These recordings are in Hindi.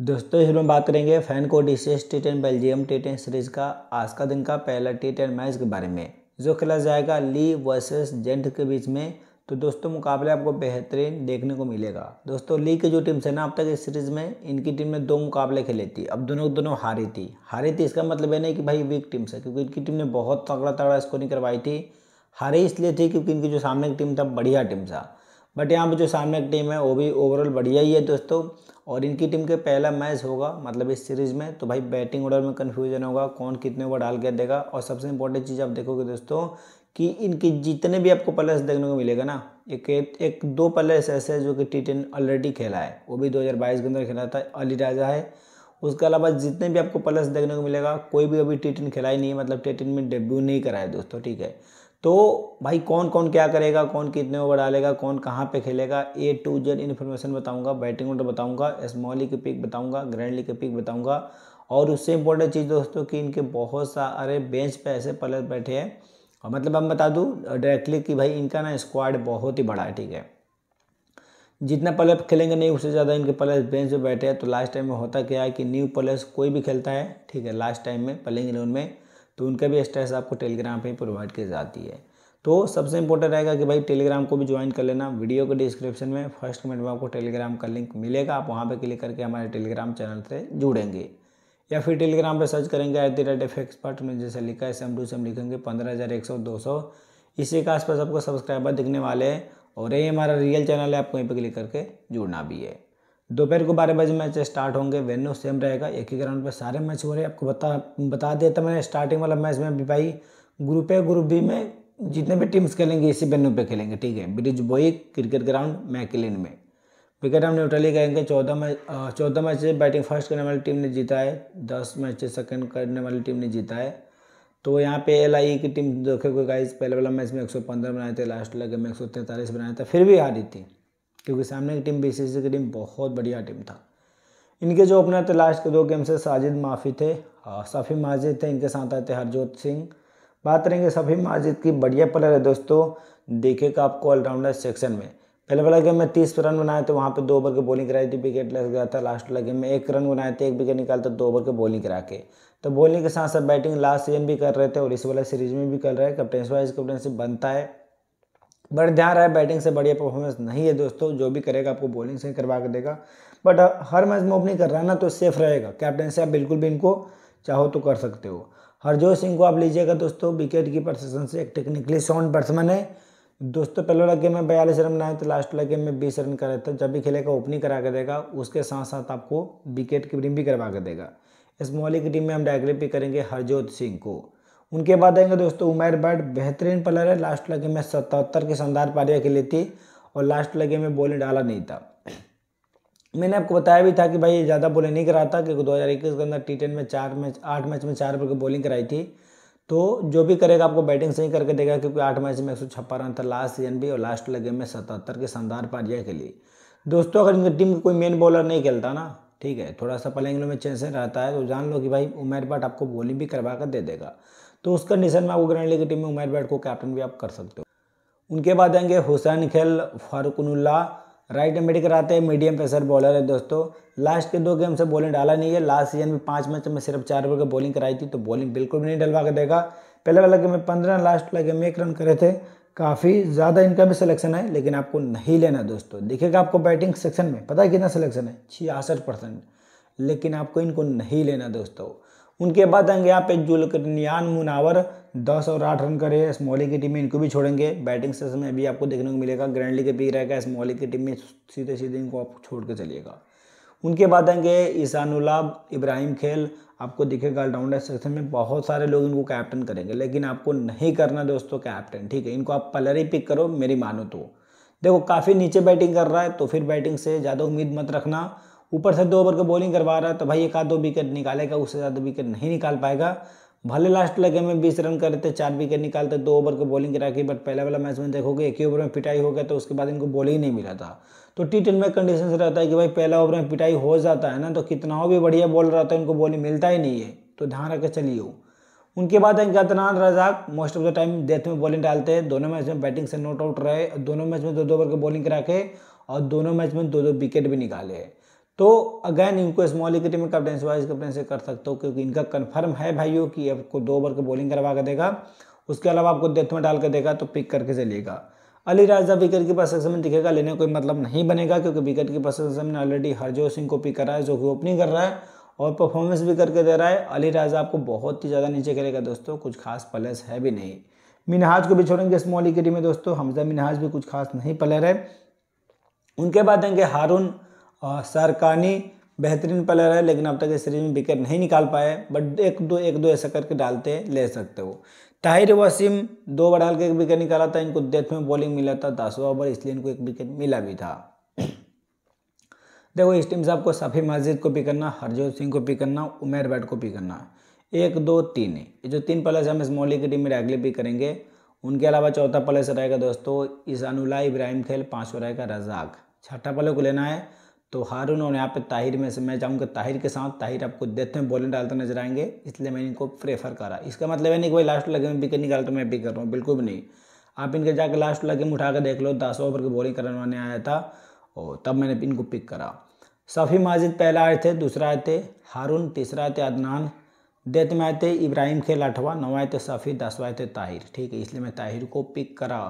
दोस्तों इस में बात करेंगे फैन को डिशेस T ten Belgium T ten series का आज का दिन का पहला टी टेन मैच के बारे में जो खेला जाएगा ली वर्सेस जेंट के बीच में तो दोस्तों मुकाबले आपको बेहतरीन देखने को मिलेगा दोस्तों ली की जो टीम से ना अब तक इस सीरीज़ में इनकी टीम ने दो मुकाबले खेले थी अब दोनों दोनों हारी थी हारी थी इसका मतलब है नहीं कि भाई वीक टीम से क्योंकि इनकी टीम ने बहुत तगड़ा तगड़ा स्कोरिंग करवाई थी हारी इसलिए थी क्योंकि इनकी जो सामने की टीम था बढ़िया टीम था बट यहाँ पर जो सामने की टीम है वो भी ओवरऑल बढ़िया ही है दोस्तों और इनकी टीम के पहला मैच होगा मतलब इस सीरीज़ में तो भाई बैटिंग ऑर्डर में कन्फ्यूजन होगा कौन कितने ओवर डाल के देगा और सबसे इंपॉर्टेंट चीज़ आप देखोगे दोस्तों कि इनके जितने भी आपको प्लेयर्स देखने को मिलेगा ना एक एक दो प्लेयर्स ऐसे हैं जो कि टी टेन ऑलरेडी खेला है वो भी 2022 के अंदर खेला था अली राजा है उसके अलावा जितने भी आपको प्लेयर्स देखने को मिलेगा कोई भी अभी टी टेन खेला ही नहीं है मतलब टी टेन में डेब्यू नहीं करा है दोस्तों ठीक है तो भाई कौन कौन क्या करेगा कौन कितने ओवर डालेगा कौन कहाँ पे खेलेगा ए टू जेड इन्फॉर्मेशन बताऊंगा बैटिंग ऑर्डर बताऊंगा स्मॉल लीग की पिक बताऊंगा ग्रैंड लीग की पिक बताऊंगा और उससे इम्पोर्टेंट चीज़ दोस्तों कि इनके बहुत सारे बेंच पे ऐसे प्लेयर बैठे हैं और मतलब हम बता दूँ डायरेक्टली कि भाई इनका ना स्क्वाड बहुत ही बड़ा है ठीक है जितना प्लेयर खेलेंगे नहीं उससे ज़्यादा इनके प्लेयर्स बेंच पे बैठे हैं तो लास्ट टाइम में होता क्या है कि न्यू प्लेयर्स कोई भी खेलता है ठीक है लास्ट टाइम में प्लेइंग इलेवन में तो उनका भी स्टेटस आपको टेलीग्राम पे प्रोवाइड की जाती है तो सबसे इंपॉर्टेंट रहेगा कि भाई टेलीग्राम को भी ज्वाइन कर लेना वीडियो के डिस्क्रिप्शन में फर्स्ट कमेंट में आपको टेलीग्राम का लिंक मिलेगा आप वहाँ पर क्लिक करके हमारे टेलीग्राम चैनल से जुड़ेंगे या फिर टेलीग्राम पर सर्च करेंगे at the rate F expert में जैसे लिखा है सेम टू सेम लिखेंगे पंद्रह हज़ार एक सौ दो सौ इसी के आसपास आपको सब्सक्राइबर दिखने वाले हैं और यही हमारा रियल चैनल है आपको यहीं पर क्लिक करके जुड़ना भी है दोपहर को बारह बजे मैच स्टार्ट होंगे वेन्यू सेम रहेगा एक ही ग्राउंड पर सारे मैच हो रहे हैं आपको बता बता दिया था मैंने स्टार्टिंग वाला मैच में भाई ग्रुप ए ग्रुप बी में जितने भी टीम्स खेलेंगे इसी वेन्यू पे खेलेंगे ठीक है ब्रिज बोई क्रिकेट ग्राउंड मैकलिन में विकेट हम न्यूट्रली कहेंगे चौदह मैच चौदह मैच बैटिंग फर्स्ट करने वाली टीम ने जीता है दस मैच सेकेंड करने वाली टीम ने जीता है तो यहाँ पे एल आई e की टीम देखो गाइस पहले वाला मैच में पंद्रह बनाए थे लास्ट वाला एक में तैंतालीस बनाया था फिर भी हारी थी क्योंकि सामने की टीम बीसीसी की टीम बहुत बढ़िया टीम था इनके जो ओपनर थे लास्ट के दो गेम से साजिद माफी थे हाँ, सफ़ी माजिद थे इनके साथ आए थे हरजोत सिंह बात करेंगे सफ़ी माजिद की बढ़िया प्लेयर है दोस्तों देखेगा आपको ऑलराउंडर सेक्शन में पहले वाला गेम में तीस रन बनाए थे वहाँ पर दो ओवर की बॉलिंग कराई थी विकेट लग गया था लास्ट वाला गेम में एक रन बनाए थे एक विकेट निकालते दो ओवर के बॉलिंग करा के तो बॉलिंग के साथ साथ बैटिंग लास्ट सीजन भी कर रहे थे और इस वाला सीरीज में भी कर रहे हैं कैप्टनसी वाइज कैप्टनसी बनता है बट ध्यान रहे बैटिंग से बढ़िया परफॉर्मेंस नहीं है दोस्तों जो भी करेगा आपको बॉलिंग से करवा के देगा बट हर मैच में ओपनिंग कर रहा है ना तो सेफ रहेगा कैप्टन से आप बिल्कुल भी इनको चाहो तो कर सकते हो हरजोत सिंह को आप लीजिएगा दोस्तों विकेट कीपर सेशन से एक टेक्निकली साउंड बैट्समैन है दोस्तों पहले वाला गेम में बयालीस रन बनाए तो लास्ट वाला गेम में बीस रन करे थे जब भी खेलेगा ओपनिंग करा के देगा उसके साथ साथ आपको विकेट कीपिंग भी करवा के देगा इस मोहाली की टीम में हम डायरेक्टली भी करेंगे हरजोत सिंह को उनके बाद आएंगे दोस्तों उमेर बैट बेहतरीन प्लेयर है लास्ट लगे में सतहत्तर की शानदार पारियाँ खेली थी और लास्ट लगे में बॉलिंग डाला नहीं था मैंने आपको बताया भी था कि भाई ये ज़्यादा बॉलिंग नहीं करा था क्योंकि इक्कीस के अंदर टी टेन में चार मैच आठ मैच में चार की बॉलिंग कराई थी तो जो भी करेगा आपको बैटिंग सही करके देगा क्योंकि आठ मैच में एक सौ छप्पन रन था लास्ट सीजन भी और लास्ट लगे में सतहत्तर के शानदार पारियाँ लिए दोस्तों अगर इनकी टीम कोई मेन बॉलर नहीं खेलता ना ठीक है थोड़ा सा पलेंगलों में चेंसन रहता है तो जान लो कि भाई उमेर बट आपको बॉलिंग भी करवा कर दे देगा तो उस कंडीशन में आपको ग्रैंड लीग की टीम में उमेर बैट को कैप्टन भी आप कर सकते हो उनके बाद आएंगे हुसैन खेल फारूकनुल्ला राइट एम बैटिंग कराते हैं मीडियम प्रेसर बॉलर है दोस्तों लास्ट के दो गेम से बॉलिंग डाला नहीं है लास्ट सीजन में पाँच मैच में सिर्फ चार ओवर की बॉलिंग कराई थी तो बॉलिंग बिल्कुल भी नहीं डलवा के देगा पहले वाला गेम में पंद्रह लास्ट वाला गेम में एक रन करे थे काफ़ी ज़्यादा इनका भी सिलेक्शन है लेकिन आपको नहीं लेना दोस्तों देखिएगा आपको बैटिंग सेक्शन में पता है कितना सिलेक्शन है छियासठ परसेंट लेकिन आपको इनको नहीं लेना दोस्तों उनके बाद आएंगे यहाँ पे जुलकनियान मुनावर दस और आठ रन करे स्मॉली की टीम में इनको भी छोड़ेंगे बैटिंग सेशन में भी आपको देखने को मिलेगा ग्रैंडली के पी रहेगा स्मॉली की टीम में सीधे सीधे इनको आप छोड़ के चलिएगा उनके बाद आएंगे ईसानुलाब इब्राहिम खेल आपको दिखेगा ऑलराउंडर सेक्शन में बहुत सारे लोग इनको कैप्टन करेंगे लेकिन आपको नहीं करना दोस्तों कैप्टन ठीक है इनको आप पलर ही पिक करो मेरी मानो तो देखो काफ़ी नीचे बैटिंग कर रहा है तो फिर बैटिंग से ज़्यादा उम्मीद मत रखना ऊपर से दो ओवर का बॉलिंग करवा रहा है तो भाई एक आध दो विकेट निकालेगा उससे ज़्यादा विकेट नहीं निकाल पाएगा भले लास्ट लगे में बीस रन करते चार विकेट निकालते दो ओवर का बॉलिंग करा के बट पहला वाला मैच में देखोगे एक ही ओवर में पिटाई हो गया तो उसके बाद इनको बॉलिंग नहीं मिला था तो टी टेन में कंडीशन रहता है कि भाई पहला ओवर में पिटाई हो जाता है ना तो कितना भी बढ़िया बॉल रहता है इनको बॉलिंग मिलता ही नहीं है तो ध्यान रखकर चलिए उनके बाद है Razzaq most of the time death में बॉलिंग डालते हैं दोनों मैच में बैटिंग से नोट आउट रहे दोनों मैच में दो दो ओवर का बॉलिंग करा के और दोनों मैच में दो दो विकेट भी निकाले हैं तो अगेन इनको स्मॉल इक्विटी में कप्टन वाइस कप्टन से कर सकते हो क्योंकि इनका कन्फर्म है भाइयों कि आपको दो ओवर के बॉलिंग करवा कर देगा उसके अलावा आपको डेथ में डाल कर देगा तो पिक करके चलिएगा अली राजा विकेट की सेक्शन में दिखेगा लेने कोई मतलब नहीं बनेगा क्योंकि विकेट कीपर सेक्शन ने ऑलरेडी हरजोत सिंह को पिक करा है जो कि ओपनिंग कर रहा है और परफॉर्मेंस भी करके दे रहा है अली राजा आपको बहुत ही ज़्यादा नीचे करेगा दोस्तों कुछ खास प्लेस है भी नहीं मिनहाज को भी छोड़ेंगे स्मॉल इक्विटी में दोस्तों हमजा मिनहाज भी कुछ खास नहीं प्लेयर है उनके बाद आएंगे हारून और हाँ, सरकानी बेहतरीन प्लेयर है लेकिन अब तक इस सीरीज में विकेट नहीं निकाल पाए बट एक दो एक दो ऐसा करके डालते ले सकते हो ताहिर वसीम दो ओवर डाल के एक विकेट निकाला था इनको डेथ में बॉलिंग मिला था दसवा ओवर इसलिए इनको एक विकेट मिला भी था देखो इस टीम से आपको सफ़ी मस्जिद को पिक करना हरजोत सिंह को पिक करना उमेर बैट को पिक करना एक दो तीन ये जो तीन प्लेयर्स हम इस मोली की टीम में रेगुलर पिक करेंगे उनके अलावा चौथा प्लेयर रहेगा दोस्तों इसानुल्ला इब्राहिम खेल पाँचवा रहेगा रजाक छठा प्लेयर को लेना है तो हारून और यहाँ पे ताहिर में से मैं जाऊँगा ताहिर के साथ ताहिर आपको देते हैं बॉलिंग डालते नजर आएंगे इसलिए मैंने इनको प्रेफर करा इसका मतलब है नहीं कि भाई लास्ट लगे में विकेट निकाल तो मैं बिक कर रहा हूँ बिल्कुल भी नहीं आप इनके जाकर लास्ट लगे में उठा कर देख लो दस ओवर की बॉलिंग करवाने आया था और तब मैंने इनको पिक करा सफ़ी माजिद पहला आए थे दूसरा आए थे हारून तीसरा आए थे अदनान देत में आए थे इब्राहिम खेल आठवा नौ आए थे सफ़ी दसवा आए थे ताहिर ठीक है इसलिए मैं ताहिर को पिक करा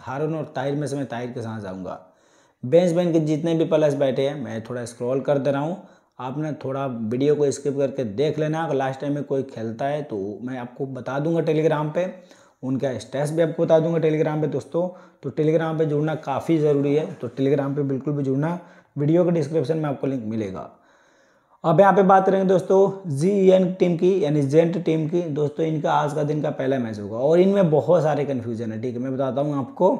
हारून और ताहिर में से मैं ताहिर के साथ जाऊँगा बेंच बेंच के जितने भी प्लस बैठे हैं मैं थोड़ा स्क्रॉल कर दे रहा हूँ आपने थोड़ा वीडियो को स्किप करके देख लेना अगर लास्ट टाइम में कोई खेलता है तो मैं आपको बता दूंगा टेलीग्राम पे उनका स्टेटस भी आपको बता दूंगा टेलीग्राम पे दोस्तों तो टेलीग्राम पे जुड़ना काफ़ी ज़रूरी है तो टेलीग्राम पे बिल्कुल भी जुड़ना वीडियो के डिस्क्रिप्शन में आपको लिंक मिलेगा अब यहाँ पर बात करेंगे दोस्तों जी एन टीम की यानी जेंट टीम e की दोस्तों इनका आज का दिन का पहला मैच होगा और इनमें बहुत सारे कन्फ्यूजन है ठीक है मैं बताता हूँ आपको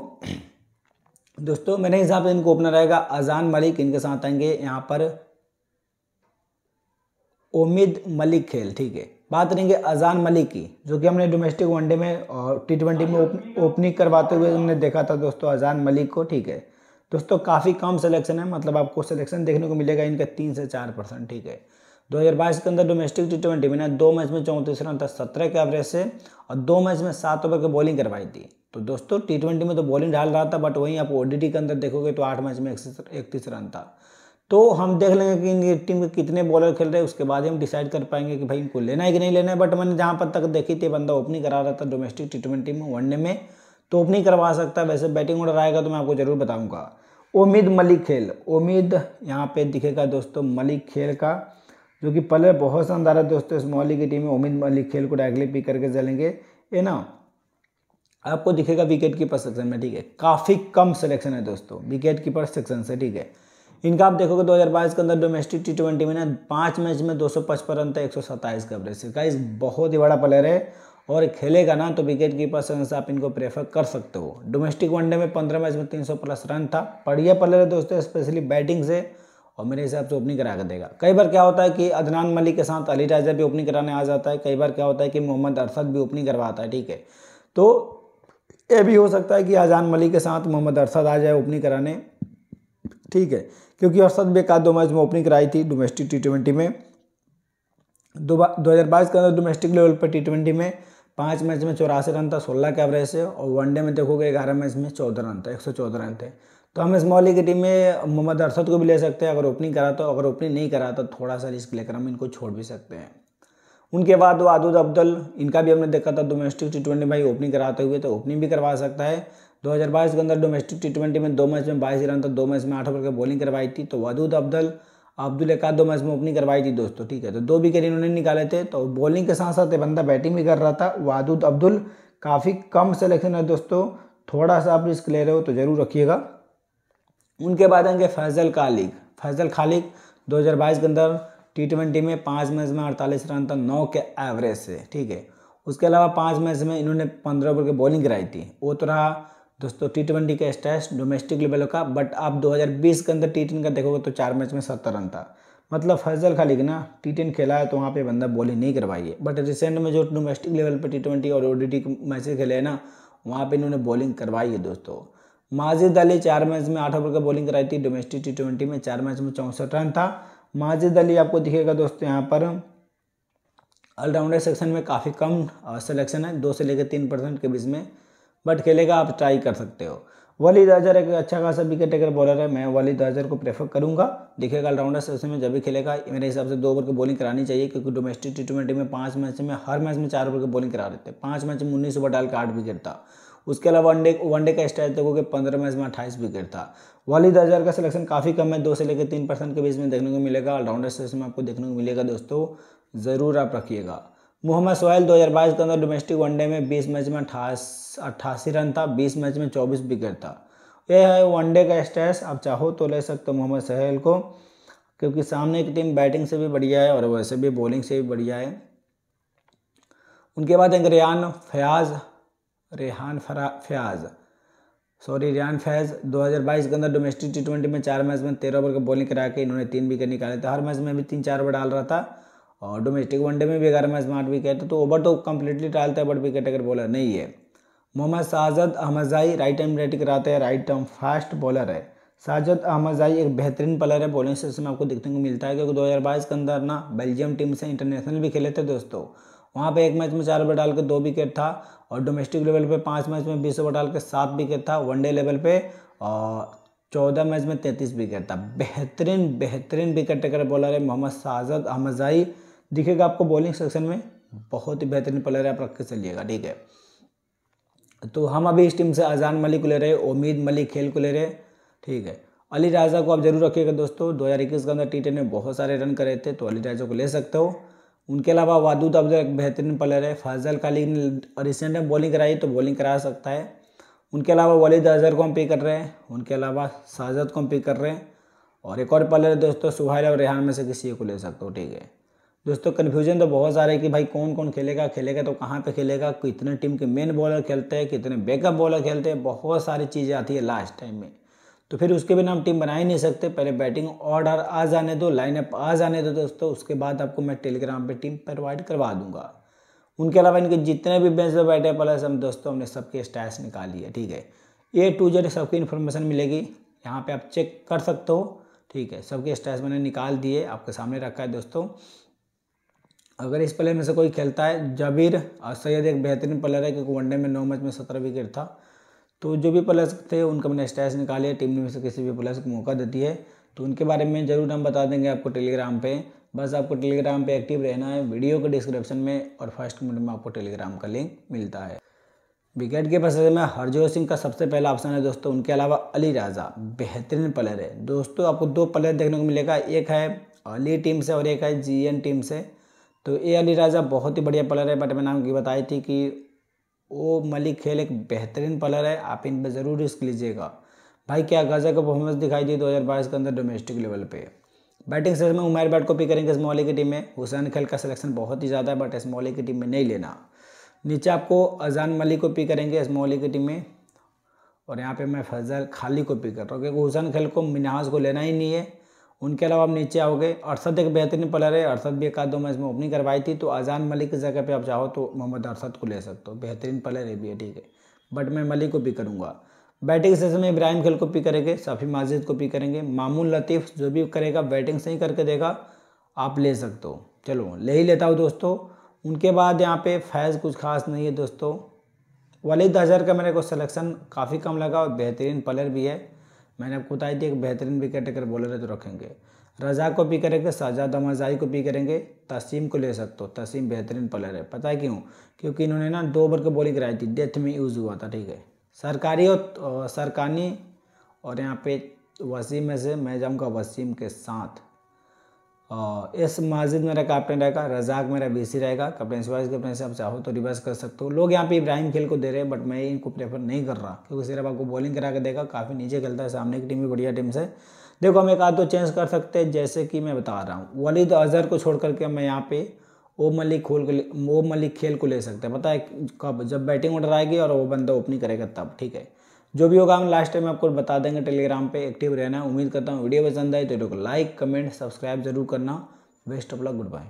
दोस्तों मेरे हिसाब से इनको ओपनर रहेगा अजान मलिक इनके साथ आएंगे यहाँ पर उमिद मलिक खेल ठीक है बात करेंगे अजान मलिक की जो कि हमने डोमेस्टिक वनडे में और टी ट्वेंटी में ओपनिंग करवाते हुए हमने देखा था दोस्तों अजान मलिक को ठीक है दोस्तों काफ़ी कम सिलेक्शन है मतलब आपको सिलेक्शन देखने को मिलेगा इनका तीन से चार परसेंट ठीक है 2022 के अंदर डोमेस्टिक टी ट्वेंटी में दो मैच में चौंतीस रन था सत्रह के एवरेज से और दो मैच में सात ओवर की बॉलिंग करवाई थी तो दोस्तों टी ट्वेंटी में तो बॉलिंग डाल रहा था बट वहीं आप ओ के अंदर देखोगे तो आठ मैच में इकतीस रन था तो हम देख लेंगे कि इनकी टीम के कितने बॉलर खेल रहे हैं उसके बाद ही हम डिसाइड कर पाएंगे कि भाई इनको लेना है कि नहीं लेना है बट मैंने जहाँ पर तक देखी थी बंदा ओपनिंग करा रहा था डोमेस्टिक टी ट्वेंटी में वनडे में तो ओपनिंग करवा सकता है वैसे बैटिंग ऑर्डर आएगा तो मैं आपको ज़रूर बताऊँगा उमिद मलिक खेल उमिद यहाँ पे दिखेगा दोस्तों मलिक खेल का जो कि पहले बहुत शानदार है दोस्तों इस मोहली की टीम में उमिद मलिक खेल को डायरेक्टली पिक करके चलेंगे ये ना आपको दिखेगा विकेट कीपर सेक्शन में ठीक है काफ़ी कम सिलेक्शन है दोस्तों विकेट कीपर सेक्शन से ठीक है इनका आप देखोगे 2022 के अंदर डोमेस्टिक टी ट्वेंटी में ना पाँच मैच में दो सौ पचपन रन था एक सौ सत्ताईस का एवरेज का इस बहुत ही बड़ा प्लेयर है और खेलेगा ना तो विकेट कीपर सेक्शन से आप इनको प्रेफर कर सकते हो डोमेस्टिक वनडे में पंद्रह मैच में तीन सौ प्लस रन था बढ़िया प्लेयर है दोस्तों स्पेशली बैटिंग से और मेरे हिसाब से ओपनिंग करा कर देगा कई बार क्या होता है कि अदनान मलिक के साथ अली राजा भी ओपनिंग कराने आ जाता है कई बार क्या होता है कि मोहम्मद अरसद भी ओपनिंग करवाता है ठीक है तो ये भी हो सकता है कि अजान मलिक के साथ मोहम्मद अरसद आ जाए ओपनिंग कराने ठीक है क्योंकि अरसद भी एक दो मैच में ओपनिंग कराई थी डोमेस्टिक टी ट्वेंटी में दो हज़ार बाईस के अंदर डोमेस्टिक लेवल पर टी ट्वेंटी में पाँच मैच में चौरासी रन था सोलह के एवरेज से और वनडे में देखोगे ग्यारह मैच में चौदह रन था एक सौ चौदह रन थे तो हम इस मौली की टीम में मोहम्मद अरसद को भी ले सकते हैं अगर ओपनिंग करा तो अगर ओपनिंग नहीं करा तो थोड़ा सा रिस्क लेकर हम इनको छोड़ भी सकते हैं उनके बाद वो अब्दुल इनका भी हमने देखा था डोमेस्टिक टी ट्वेंटी भाई ओपनिंग कराते हुए तो ओपनिंग भी करवा सकता है 2022 के अंदर डोमेस्टिक टी ट्वेंटी में दो मैच में बाईस रन था दो मैच में आठ ओवर की बॉलिंग करवाई थी तो वदूद अब्दल अब्दुल एकाद दो मैच में ओपनिंग करवाई थी दोस्तों ठीक है तो दो विकेट इन्होंने निकाले थे तो बॉलिंग के साथ साथ ये बंदा बैटिंग भी कर रहा था वादुद अब्दुल काफ़ी कम सेलेक्शन है दोस्तों थोड़ा सा आप रिस्क ले रहे हो तो ज़रूर रखिएगा उनके बाद आएंगे फैज़ल खालिक फैज़ल खालिक 2022 के अंदर टी ट्वेंटी में पाँच मैच में अड़तालीस रन था नौ के एवरेज से ठीक है उसके अलावा पाँच मैच में इन्होंने पंद्रह ओवर की बॉलिंग कराई थी वो तो रहा दोस्तों टी ट्वेंटी का स्टेस्ट डोमेस्टिक लेवल का बट आप 2020 के अंदर टी टेन का देखोगे तो चार मैच में सत्तर रन था मतलब फैजल खाली के ना टी टेन खेला है तो वहाँ पे बंदा बॉलिंग नहीं करवाई है बट रिसेंट में जो डोमेस्टिक लेवल पर टी ट्वेंटी और ओ डी टी मैच खेले हैं ना वहाँ पर इन्होंने बॉलिंग करवाई है दोस्तों माजिद अली चार मैच में आठ ओवर का बॉलिंग कराई थी डोमेस्टिक टी ट्वेंटी में चार मैच में चौंसठ रन था माजिद अली आपको दिखेगा दोस्तों यहाँ पर ऑलराउंडर सेक्शन में काफ़ी कम सिलेक्शन है दो से लेकर तीन परसेंट के बीच में बट खेलेगा आप ट्राई कर सकते हो वली दाजर एक अच्छा खासा विकेट टेकर बॉलर है मैं वली दाजर को प्रेफर करूंगा दिखेगा ऑलराउंडर सेक्शन में जब भी खेलेगा मेरे हिसाब से दो ओवर की बॉलिंग करानी चाहिए क्योंकि डोमेस्टिक टी ट्वेंटी में पाँच मैच में हर मैच में चार ओवर की बॉलिंग करा रहे थे पाँच मैच में उन्नीस ओवर डाल के आठ विकेट था उसके अलावा वनडे वनडे का देखो तो कि पंद्रह मैच में अट्ठाईस विकेट था वालिद अजहर का सिलेक्शन काफ़ी कम है दो से लेकर तीन परसेंट के बीच में देखने को मिलेगा ऑलराउंडर सिलेक्शन में आपको देखने को मिलेगा दोस्तों ज़रूर आप रखिएगा मोहम्मद सोहेल 2022 के अंदर डोमेस्टिक वनडे में 20 मैच में अठास अट्ठासी रन था 20 मैच में 24 विकेट था यह है वनडे का स्टेस आप चाहो तो ले सकते हो मोहम्मद सहेल को क्योंकि सामने की टीम बैटिंग से भी बढ़िया है और वैसे भी बॉलिंग से भी बढ़िया है उनके बाद एंग्रियान फयाज रेहान फ्याज सॉरी रेहान फैज 2022 के अंदर डोमेस्टिक टी ट्वेंटी में चार मैच में तेरह ओवर का बॉलिंग करा के इन्होंने तीन विकेट निकाले थे हर मैच में भी तीन चार ओवर डाल रहा था और डोमेस्टिक वनडे में भी ग्यारह मैच में आठ विकेट तो ओवर तो कम्प्लीटली डालते हैं बट विकेट अगर बॉलर नहीं है मोहम्मद साजद अहमदाई राइट टर्म रेटिंग कराते हैं राइट टर्म फास्ट बॉलर है साजद अहमदाई एक बेहतरीन प्लेयर है बॉलिंग सिस्टम आपको देखने को मिलता है क्योंकि 2022 के अंदर ना बेल्जियम टीम से इंटरनेशनल भी खेले थे दोस्तों वहाँ पे एक मैच में चार ओवर डाल के दो विकेट था और डोमेस्टिक लेवल पे पाँच मैच में बीस ओवर डाल के सात विकेट था वनडे लेवल पे और चौदह मैच में तैंतीस विकेट था बेहतरीन बेहतरीन विकेट टेकर बॉलर है मोहम्मद साजद अहमदाई दिखेगा आपको बॉलिंग सेक्शन में बहुत ही बेहतरीन प्लेयर है आप रख के चलिएगा ठीक है तो हम अभी इस टीम से अजान मलिक को ले रहे उम्मीद मलिक खेल को ले रहे ठीक है अली राजा को आप जरूर रखिएगा दोस्तों दो हज़ार इक्कीस के अंदर टी टेन में बहुत सारे रन करे थे तो अली राजा को ले सकते हो उनके अलावा वादूद अब्दुल एक बेहतरीन प्लेयर है फाजल काली ने रिसेंट में बॉलिंग कराई तो बॉलिंग करा सकता है उनके अलावा वलीद अजहर को हम पिक कर रहे हैं उनके अलावा साजद को हम पिक कर रहे हैं और एक और प्लेयर दोस्तों सुहाइल और रेहान में से किसी को ले सकते हो ठीक है दोस्तों कन्फ्यूजन तो बहुत सारे कि भाई कौन कौन खेलेगा खेलेगा तो कहाँ पर खेलेगा कितने टीम के मेन बॉलर खेलते हैं कितने बैकअप बॉलर खेलते हैं बहुत सारी चीज़ें आती है लास्ट टाइम में तो फिर उसके बिना हम टीम बना ही नहीं सकते पहले बैटिंग ऑर्डर आ जाने दो लाइनअप आ जाने दो दोस्तों उसके बाद आपको मैं टेलीग्राम पे टीम प्रोवाइड करवा दूंगा उनके अलावा इनके जितने भी बेंच पर बैठे प्लस हम दोस्तों हमने सबके स्टैट्स निकाल लिए ठीक है ए टू जेड सबकी इन्फॉर्मेशन मिलेगी यहाँ पर आप चेक कर सकते हो ठीक है सबके स्टैट्स मैंने निकाल दिए आपके सामने रखा है दोस्तों अगर इस प्लेयर में से कोई खेलता है जबीर और सैयद एक बेहतरीन प्लेयर है क्योंकि वनडे में नौ मैच में सत्रह विकेट था तो जो भी प्लस थे उनका मैंने स्टेटस निकाले टीम ने से किसी भी प्लस को मौका देती है तो उनके बारे में ज़रूर हम बता देंगे आपको टेलीग्राम पे बस आपको टेलीग्राम पे एक्टिव रहना है वीडियो के डिस्क्रिप्शन में और फर्स्ट मिनट में आपको टेलीग्राम का लिंक मिलता है विकेट के पसंद में हरजोत सिंह का सबसे पहला ऑप्शन है दोस्तों उनके अलावा अली राजा बेहतरीन प्लेयर है दोस्तों आपको दो प्लेयर देखने को मिलेगा एक है अली टीम से और एक है जीएन टीम से तो ए अली राजा बहुत ही बढ़िया प्लेयर है बट मैंने आपको बताई थी कि ओ मलिक खेल एक बेहतरीन प्लेयर है आप इन पर ज़रूर रिस्क लीजिएगा भाई क्या गज़ा का परफॉर्मेंस दिखाई दी 2022 के अंदर डोमेस्टिक लेवल पे बैटिंग सेट में उमैर बैट को पिक करेंगे इस्मोली की टीम में हुसैन खेल का सिलेक्शन बहुत ही ज़्यादा है बट इस्मोली की टीम में नहीं लेना नीचे आपको अजान मलिक को पिक करेंगे इस्मोली की टीम में और यहाँ पर मैं फजल खाली को पिक कर रहा हूँ क्योंकि हुसैन खेल को मिनाज को लेना ही नहीं है उनके अलावा आप नीचे आओगे अरसद एक बेहतरीन प्लेयर है अरसद भी एक आध दो मैच में ओपनिंग करवाई थी तो अजान मलिक की जगह पे आप चाहो तो मोहम्मद अरसद को ले सकते हो बेहतरीन प्लेयर है भी है ठीक है बट मैं मलिक को पिक करूँगा बैटिंग सेशन में इब्राहिम खेल को पिक करेंगे साफी माजिद को पिक करेंगे मामूल लतीफ़ जो भी करेगा बैटिंग से ही करके देगा आप ले सकते हो चलो ले ही लेता हूँ दोस्तों उनके बाद यहाँ पर फैज़ कुछ खास नहीं है दोस्तों वालिद अजहर का मेरे को सलेक्शन काफ़ी कम लगा और बेहतरीन प्लेयर भी है मैंने आपको बताया थी एक बेहतरीन विकेट अगर बॉलर है तो रखेंगे रजा को भी करेंगे साजाद अमरजाई को भी करेंगे तसीम को ले सकते हो तसीम बेहतरीन प्लेयर है पता है क्यों क्योंकि इन्होंने ना दो ओवर की बॉलिंग कराई थी डेथ में यूज़ हुआ था ठीक है सरकारी और सरकारी और यहाँ पे वसीम में से मैं जाऊँगा वसीम के साथ और एस माजिद मेरा कैप्टन रहेगा रजाक मेरा बेसी रहेगा कप्टन वाइस कैप्टन से आप चाहो तो रिवर्स कर सकते हो लोग यहाँ पे इब्राहिम खेल को दे रहे हैं बट मैं इनको प्रेफर नहीं कर रहा क्योंकि सिर्फ आपको बॉलिंग करा के देगा काफ़ी नीचे खेलता है सामने की टीम भी बढ़िया टीम से देखो हम एक आध तो चेंज कर सकते हैं जैसे कि मैं बता रहा हूँ वलीद अजहर को छोड़ करके मैं यहाँ पे ओम मलिक खोल के ओम मलिक खेल को ले सकते हैं पता है कब जब बैटिंग ऑर्डर आएगी और वो बंदा ओपनिंग करेगा तब ठीक है जो भी होगा हम लास्ट टाइम आपको बता देंगे टेलीग्राम पे एक्टिव रहना उम्मीद करता हूँ वीडियो पसंद आए तो वीडियो को लाइक कमेंट सब्सक्राइब जरूर करना best of luck good bye